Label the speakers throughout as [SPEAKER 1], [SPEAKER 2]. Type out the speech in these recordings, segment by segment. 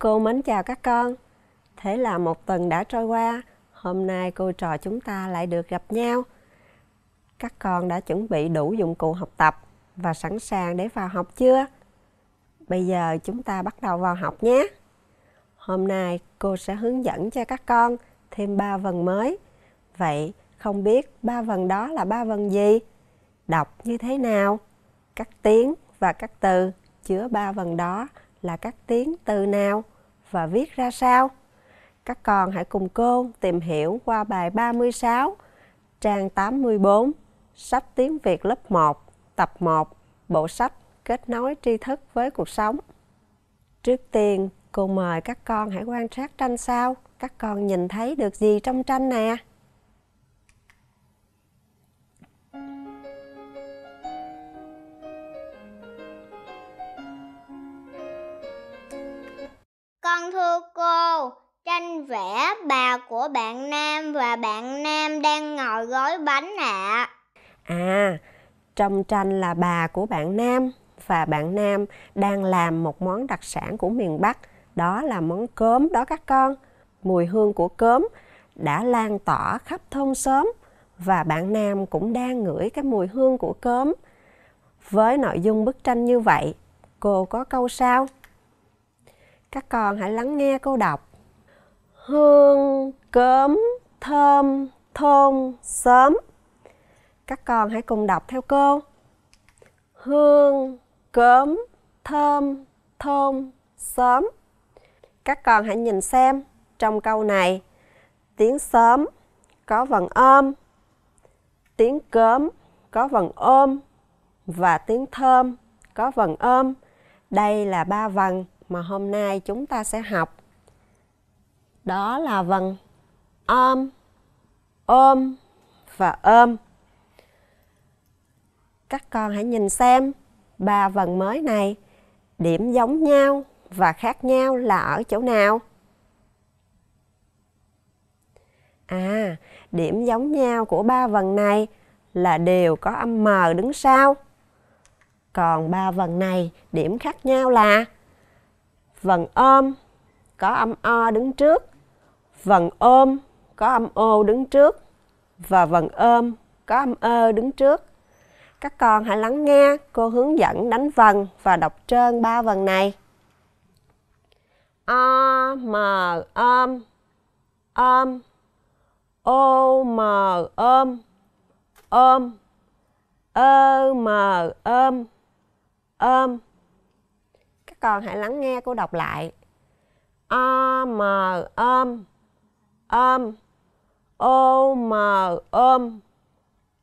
[SPEAKER 1] Cô mến chào các con. Thế là một tuần đã trôi qua, hôm nay cô trò chúng ta lại được gặp nhau. Các con đã chuẩn bị đủ dụng cụ học tập và sẵn sàng để vào học chưa? Bây giờ chúng ta bắt đầu vào học nhé. Hôm nay cô sẽ hướng dẫn cho các con thêm ba vần mới. Vậy không biết ba vần đó là ba vần gì? Đọc như thế nào? Các tiếng và các từ chứa ba vần đó là các tiếng từ nào? và viết ra sao? Các con hãy cùng cô tìm hiểu qua bài 36, trang 84, sách tiếng Việt lớp 1, tập 1, bộ sách kết nối tri thức với cuộc sống. Trước tiên, cô mời các con hãy quan sát tranh sao. Các con nhìn thấy được gì trong tranh nè?
[SPEAKER 2] Con thưa cô, tranh vẽ bà của bạn Nam và bạn Nam đang ngồi gói bánh
[SPEAKER 1] ạ. À. à, trong tranh là bà của bạn Nam và bạn Nam đang làm một món đặc sản của miền Bắc, đó là món cốm đó các con. Mùi hương của cốm đã lan tỏa khắp thôn xóm và bạn Nam cũng đang ngửi cái mùi hương của cốm. Với nội dung bức tranh như vậy, cô có câu sao? các con hãy lắng nghe cô đọc hương cớm thơm thôn sớm các con hãy cùng đọc theo cô hương cớm thơm thôn sớm các con hãy nhìn xem trong câu này tiếng sớm có vần ôm tiếng cớm có vần ôm và tiếng thơm có vần ôm đây là ba vần mà hôm nay chúng ta sẽ học đó là vần ôm ôm và ôm các con hãy nhìn xem ba vần mới này điểm giống nhau và khác nhau là ở chỗ nào à điểm giống nhau của ba vần này là đều có âm m đứng sau còn ba vần này điểm khác nhau là vần ôm có âm o đứng trước, vần ôm có âm ô đứng trước và vần ôm có âm ơ đứng trước. Các con hãy lắng nghe cô hướng dẫn đánh vần và đọc trơn ba vần này. O m ôm ôm O m ôm ôm ơ m ôm ôm các con hãy lắng nghe cô đọc lại a m ôm ôm o m ôm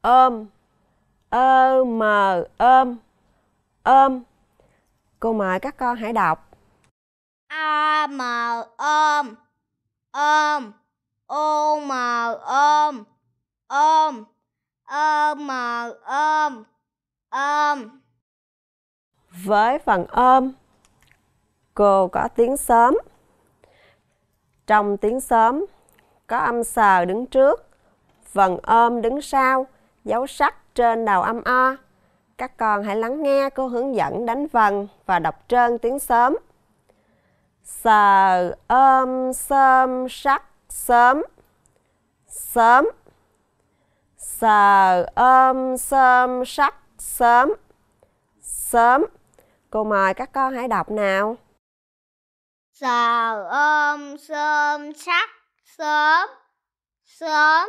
[SPEAKER 1] ôm ơ m ôm ôm cô mời các con hãy đọc a m ôm
[SPEAKER 2] ôm o m ôm ôm ơ m ôm ôm
[SPEAKER 1] với phần ôm Cô có tiếng sớm. Trong tiếng sớm, có âm sờ đứng trước, vần ôm đứng sau, dấu sắc trên đầu âm o. Các con hãy lắng nghe cô hướng dẫn đánh vần và đọc trơn tiếng sớm. Sờ, ôm, sơm, sắc, sớm. Sớm. Sờ, ôm, sơm, sắc, sớm. Sớm. Cô mời các con hãy đọc nào
[SPEAKER 2] sờ ôm sơm sắc sớm sớm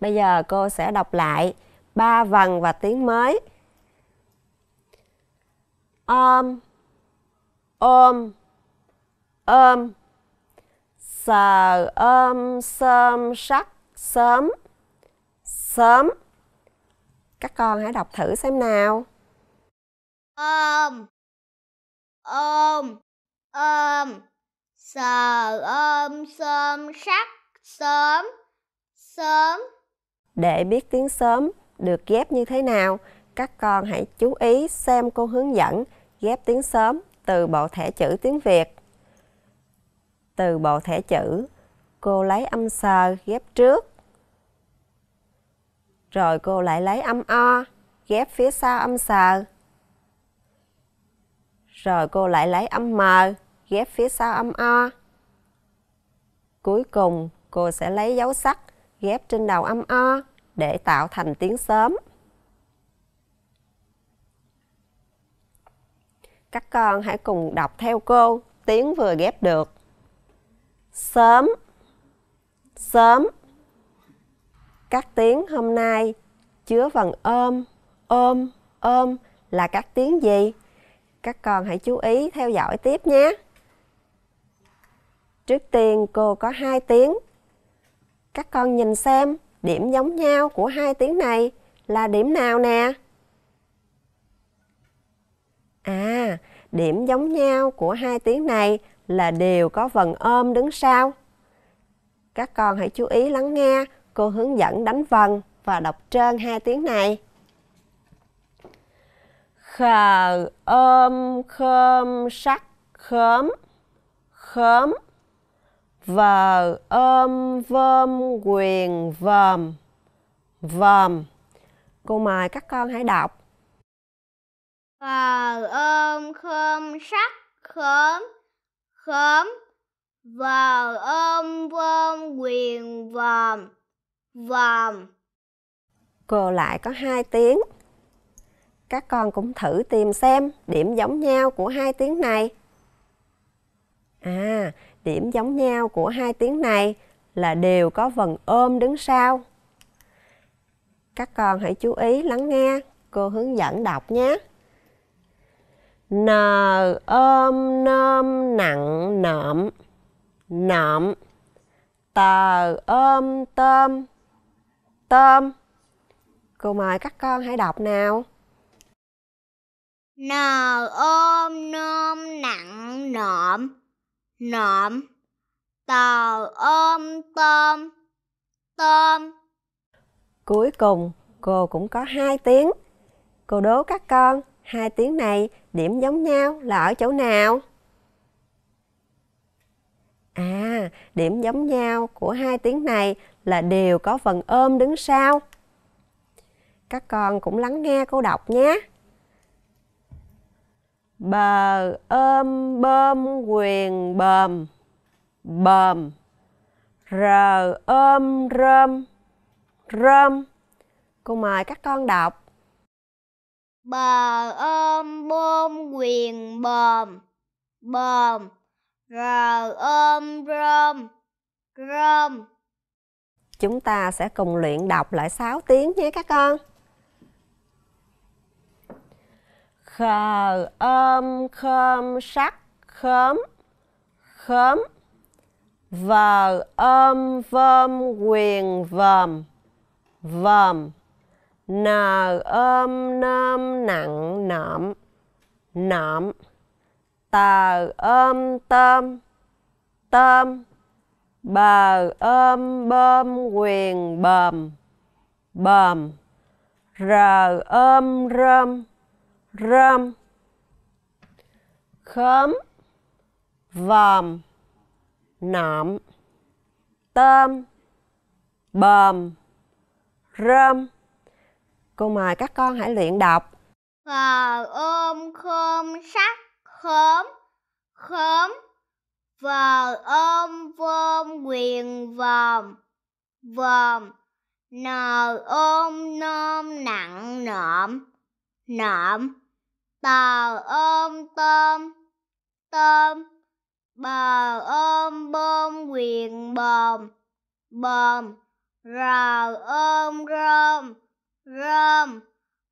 [SPEAKER 1] bây giờ cô sẽ đọc lại ba vần và tiếng mới ôm ôm ôm sờ ôm sơm sắc sớm sớm các con hãy đọc thử xem nào
[SPEAKER 2] ôm ôm ôm sờ ôm sớm sắc sớm sớm
[SPEAKER 1] để biết tiếng sớm được ghép như thế nào các con hãy chú ý xem cô hướng dẫn ghép tiếng sớm từ bộ thẻ chữ tiếng việt từ bộ thẻ chữ cô lấy âm sờ ghép trước rồi cô lại lấy âm o ghép phía sau âm sờ rồi cô lại lấy âm mờ ghép phía sau âm O. Cuối cùng, cô sẽ lấy dấu sắc ghép trên đầu âm O để tạo thành tiếng sớm. Các con hãy cùng đọc theo cô tiếng vừa ghép được. Sớm, sớm. Các tiếng hôm nay chứa phần ôm, ôm, ôm là các tiếng gì? Các con hãy chú ý theo dõi tiếp nhé. Trước tiên cô có hai tiếng. Các con nhìn xem điểm giống nhau của hai tiếng này là điểm nào nè? À, điểm giống nhau của hai tiếng này là đều có vần ôm đứng sau. Các con hãy chú ý lắng nghe, cô hướng dẫn đánh vần và đọc trơn hai tiếng này. Khờ ôm khơm sắc khớm khớm vờ ôm vơm quyền vờm vờm cô mời các con hãy đọc
[SPEAKER 2] vờ ôm khom sắc khóm khóm vờ ôm vơm quyền vòm vòm
[SPEAKER 1] cô lại có hai tiếng các con cũng thử tìm xem điểm giống nhau của hai tiếng này à điểm giống nhau của hai tiếng này là đều có phần ôm đứng sau. Các con hãy chú ý lắng nghe, cô hướng dẫn đọc nhé. Nờ ôm nôm nặng nộm, nộm. Tờ ôm tôm, tôm. Cô mời các con hãy đọc nào.
[SPEAKER 2] Nờ ôm nôm nặng nộm nộm tàu ôm tôm tôm
[SPEAKER 1] cuối cùng cô cũng có hai tiếng cô đố các con hai tiếng này điểm giống nhau là ở chỗ nào à điểm giống nhau của hai tiếng này là đều có phần ôm đứng sau các con cũng lắng nghe cô đọc nhé bờ ôm bơm quyền bờm bờm rờ ôm rơm rơm cô mời các con đọc
[SPEAKER 2] bờ
[SPEAKER 1] ôm
[SPEAKER 2] bơm quyền bờm bờm rờ ôm
[SPEAKER 1] rơm rơm chúng ta sẽ cùng luyện đọc lại 6 tiếng nhé các con khờ ôm khơm sắc khóm khóm vờ ôm vơm quyền vòm vòm nờ ôm nơm nặng nộm nộm tờ ôm tôm tôm bờ ôm bơm quyền bờm bờm rờ ôm rơm rơm khóm vòm nọm tôm bờm rơm cô mời các con hãy luyện đọc
[SPEAKER 2] vờ ôm khôm sắc khóm khóm vờ ôm vôm quyền vòm vòm nờ ôm nôm nặng nộm nộm tàu ôm tôm tôm bờ ôm bôm quyền bòm bòm rờ ôm rơm rơm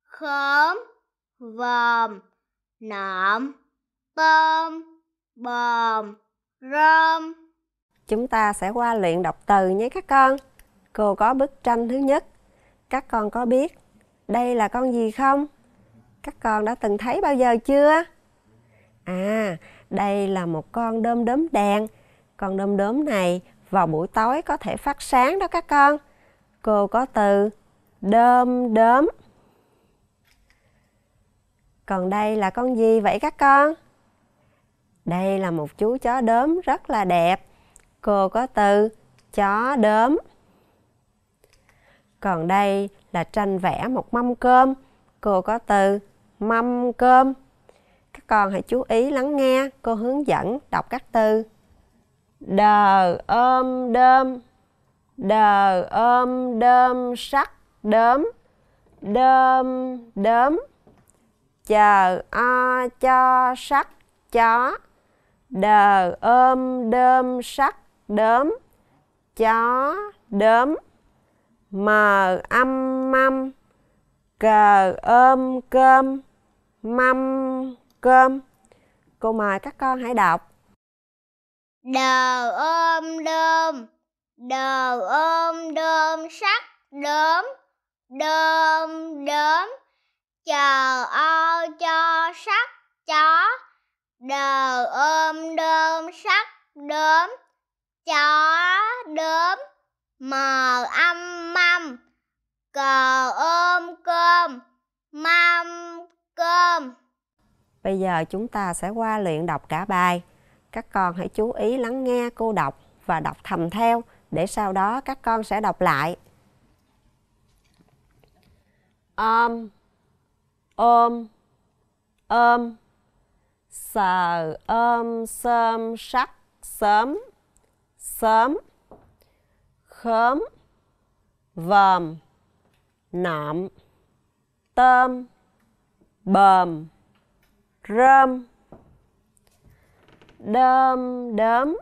[SPEAKER 2] khóm vòm nộm tôm bòm rơm
[SPEAKER 1] chúng ta sẽ qua luyện đọc từ nhé các con cô có bức tranh thứ nhất các con có biết đây là con gì không các con đã từng thấy bao giờ chưa à đây là một con đom đóm đèn con đom đóm này vào buổi tối có thể phát sáng đó các con cô có từ đom đóm còn đây là con gì vậy các con đây là một chú chó đốm rất là đẹp cô có từ chó đốm còn đây là tranh vẽ một mâm cơm cô có từ mâm, cơm. Các con hãy chú ý lắng nghe cô hướng dẫn đọc các từ. Đờ ôm đơm, đờ ôm đơm sắc đớm, đơm đớm. Chờ a cho sắc chó, đờ ôm đơm sắc đớm, chó đớm. Mờ âm mâm, cờ ôm cơm mâm cơm cô mời các con hãy đọc đờ ôm
[SPEAKER 2] đơm đờ ôm đơm sắt đốm đơm đốm chờ ô cho sắt chó đờ ôm đơm sắt đốm chó đốm mờ âm mâm cờ ôm cơm mâm cơm.
[SPEAKER 1] Bây giờ chúng ta sẽ qua luyện đọc cả bài. Các con hãy chú ý lắng nghe cô đọc và đọc thầm theo để sau đó các con sẽ đọc lại. Ôm, ôm, ôm, sờ ôm sơm sắc sớm, sớm, khớm, vòm, nạm, tôm, bờm rơm đơm đớm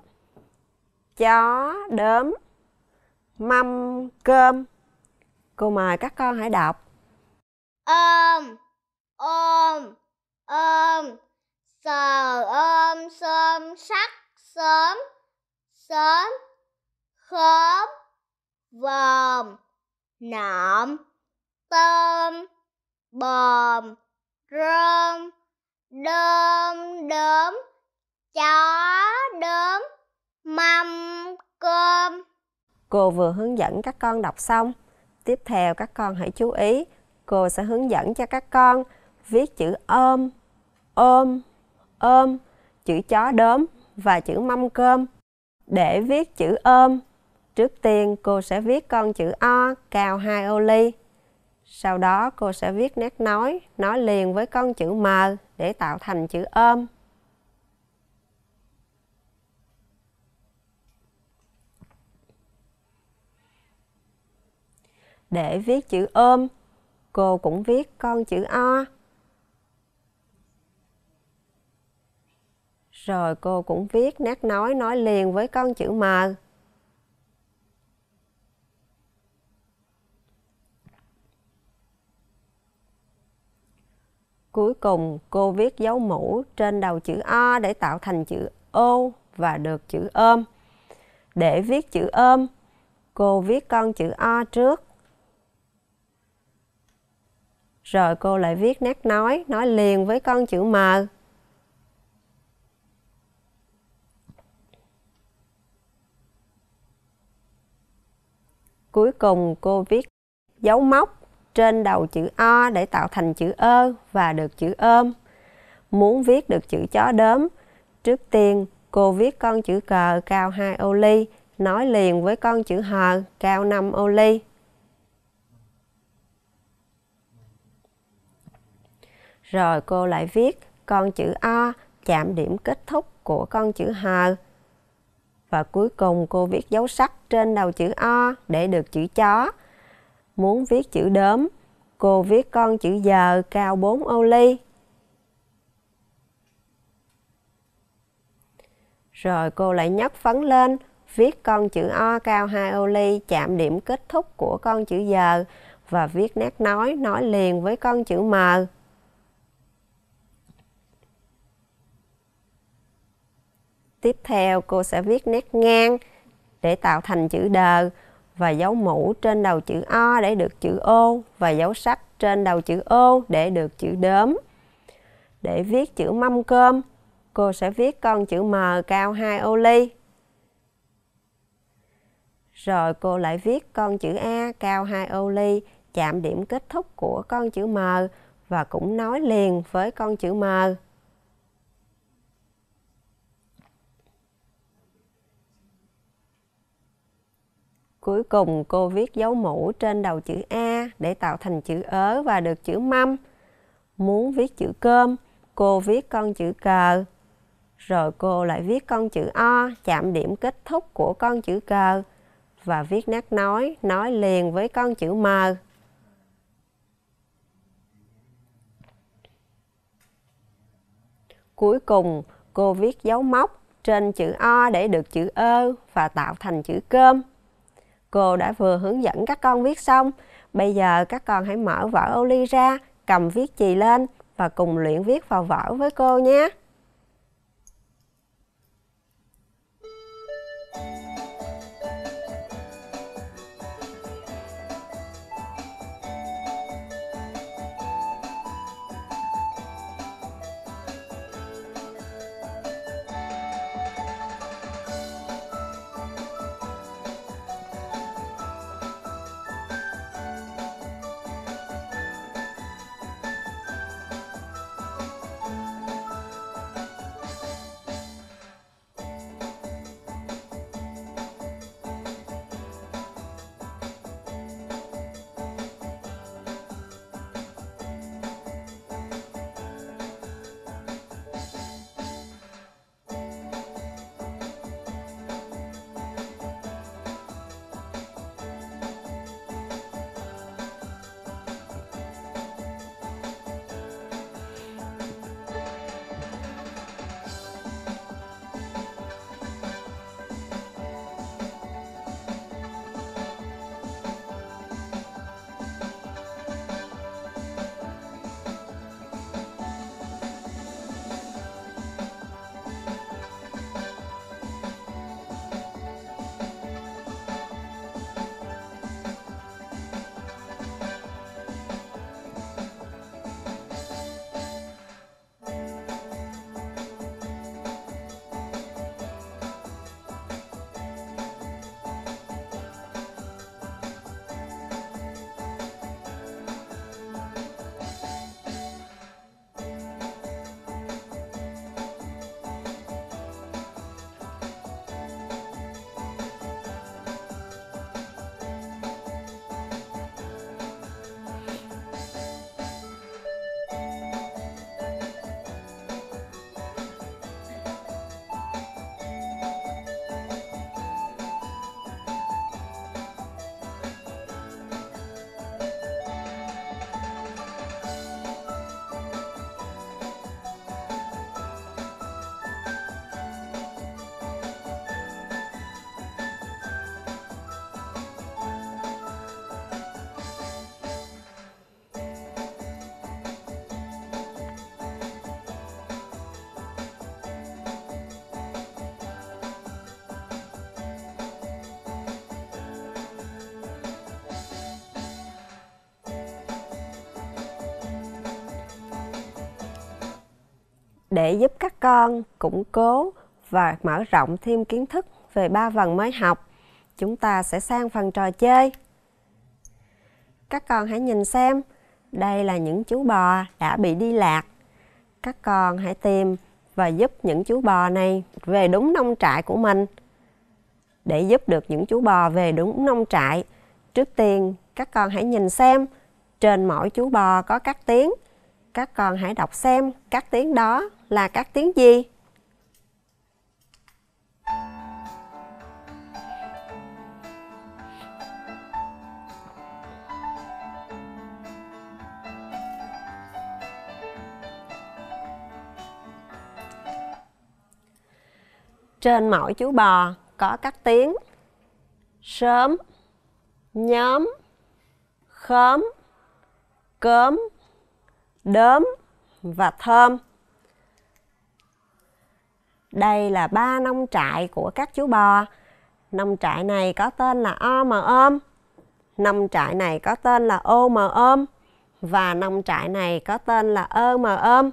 [SPEAKER 1] chó đớm mâm cơm cô mời các con hãy đọc
[SPEAKER 2] ôm ôm ôm sờ ôm sơm sắc sớm sớm khóm vòm nộm tôm bòm rơm đơm đớm chó đớm mâm cơm
[SPEAKER 1] cô vừa hướng dẫn các con đọc xong tiếp theo các con hãy chú ý cô sẽ hướng dẫn cho các con viết chữ ôm ôm ôm chữ chó đớm và chữ mâm cơm để viết chữ ôm trước tiên cô sẽ viết con chữ o cao hai ô ly sau đó cô sẽ viết nét nói, nói liền với con chữ M để tạo thành chữ ôm. Để viết chữ ôm, cô cũng viết con chữ O. Rồi cô cũng viết nét nói nói liền với con chữ M. Cuối cùng, cô viết dấu mũ trên đầu chữ O để tạo thành chữ ô và được chữ ôm. Để viết chữ ôm, cô viết con chữ O trước. Rồi cô lại viết nét nói, nói liền với con chữ M. Cuối cùng cô viết dấu móc trên đầu chữ O để tạo thành chữ ơ và được chữ ôm. Muốn viết được chữ chó đốm, trước tiên cô viết con chữ cờ cao 2 ô ly, nói liền với con chữ hờ cao 5 ô ly. Rồi cô lại viết con chữ O chạm điểm kết thúc của con chữ hờ. Và cuối cùng cô viết dấu sắc trên đầu chữ O để được chữ chó muốn viết chữ đốm, cô viết con chữ giờ cao 4 ô ly. Rồi cô lại nhấc phấn lên, viết con chữ O cao 2 ô ly chạm điểm kết thúc của con chữ giờ và viết nét nói nói liền với con chữ M. Tiếp theo cô sẽ viết nét ngang để tạo thành chữ đờ và dấu mũ trên đầu chữ O để được chữ Ô và dấu sắc trên đầu chữ Ô để được chữ đốm. Để viết chữ mâm cơm, cô sẽ viết con chữ M cao 2 ô ly. Rồi cô lại viết con chữ A cao 2 ô ly chạm điểm kết thúc của con chữ M và cũng nói liền với con chữ M. Cuối cùng cô viết dấu mũ trên đầu chữ A để tạo thành chữ ớ và được chữ mâm. Muốn viết chữ cơm, cô viết con chữ cờ. Rồi cô lại viết con chữ O chạm điểm kết thúc của con chữ cờ và viết nét nói, nói liền với con chữ M. Cuối cùng, cô viết dấu móc trên chữ O để được chữ ơ và tạo thành chữ cơm. Cô đã vừa hướng dẫn các con viết xong, bây giờ các con hãy mở vở ô ly ra, cầm viết chì lên và cùng luyện viết vào vở với cô nhé. để giúp các con củng cố và mở rộng thêm kiến thức về ba phần mới học. Chúng ta sẽ sang phần trò chơi. Các con hãy nhìn xem, đây là những chú bò đã bị đi lạc. Các con hãy tìm và giúp những chú bò này về đúng nông trại của mình. Để giúp được những chú bò về đúng nông trại, trước tiên các con hãy nhìn xem trên mỗi chú bò có các tiếng các con hãy đọc xem các tiếng đó là các tiếng gì. Trên mỗi chú bò có các tiếng sớm, nhóm, khóm, cớm, đớm và thơm. Đây là ba nông trại của các chú bò. Nông trại này có tên là O mà ôm. Nông trại này có tên là O mà ôm. Và nông trại này có tên là Ơ mà ôm.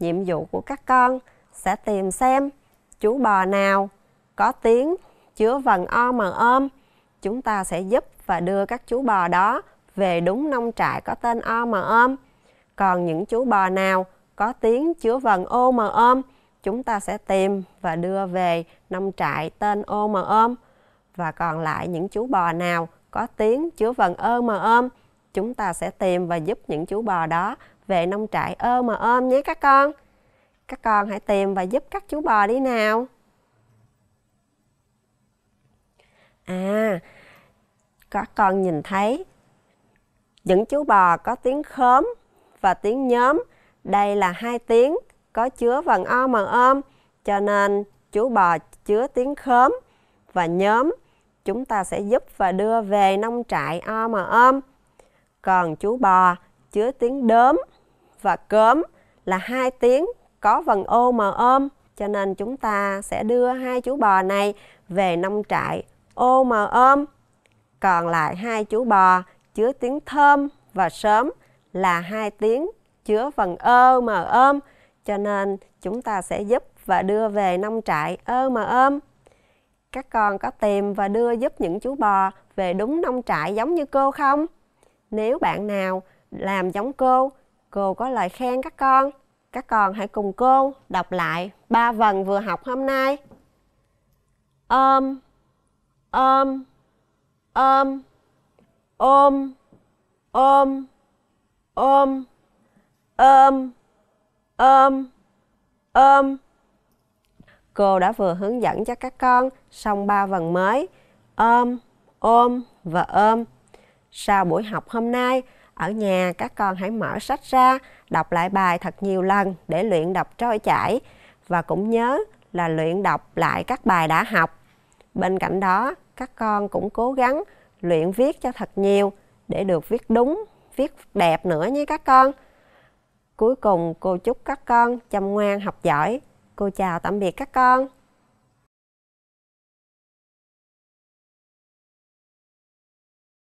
[SPEAKER 1] Nhiệm vụ của các con sẽ tìm xem chú bò nào có tiếng chứa vần O mà ôm. Chúng ta sẽ giúp và đưa các chú bò đó về đúng nông trại có tên O mà ôm. Còn những chú bò nào có tiếng chứa vần ô mờ ôm, chúng ta sẽ tìm và đưa về nông trại tên ô mờ ôm. Và còn lại những chú bò nào có tiếng chứa vần ơ mờ ôm, chúng ta sẽ tìm và giúp những chú bò đó về nông trại ơ mờ ôm nhé các con. Các con hãy tìm và giúp các chú bò đi nào. À, các con nhìn thấy những chú bò có tiếng khóm và tiếng nhóm. Đây là hai tiếng có chứa vần o mần ôm, cho nên chú bò chứa tiếng khóm và nhóm chúng ta sẽ giúp và đưa về nông trại o mà ôm. Còn chú bò chứa tiếng đốm và cớm là hai tiếng có vần ô mà ôm, cho nên chúng ta sẽ đưa hai chú bò này về nông trại ô mà ôm. Còn lại hai chú bò chứa tiếng thơm và sớm là hai tiếng chứa phần ơ mờ ôm cho nên chúng ta sẽ giúp và đưa về nông trại ơ mờ ôm các con có tìm và đưa giúp những chú bò về đúng nông trại giống như cô không nếu bạn nào làm giống cô cô có lời khen các con các con hãy cùng cô đọc lại ba vần vừa học hôm nay ôm ôm ôm ôm ôm ôm ôm ôm ôm cô đã vừa hướng dẫn cho các con xong ba vần mới ôm ôm và ôm sau buổi học hôm nay ở nhà các con hãy mở sách ra đọc lại bài thật nhiều lần để luyện đọc trôi chảy và cũng nhớ là luyện đọc lại các bài đã học bên cạnh đó các con cũng cố gắng luyện viết cho thật nhiều để được viết đúng viết đẹp nữa nhé các con. Cuối cùng cô chúc các con chăm ngoan học giỏi. Cô chào tạm biệt các con.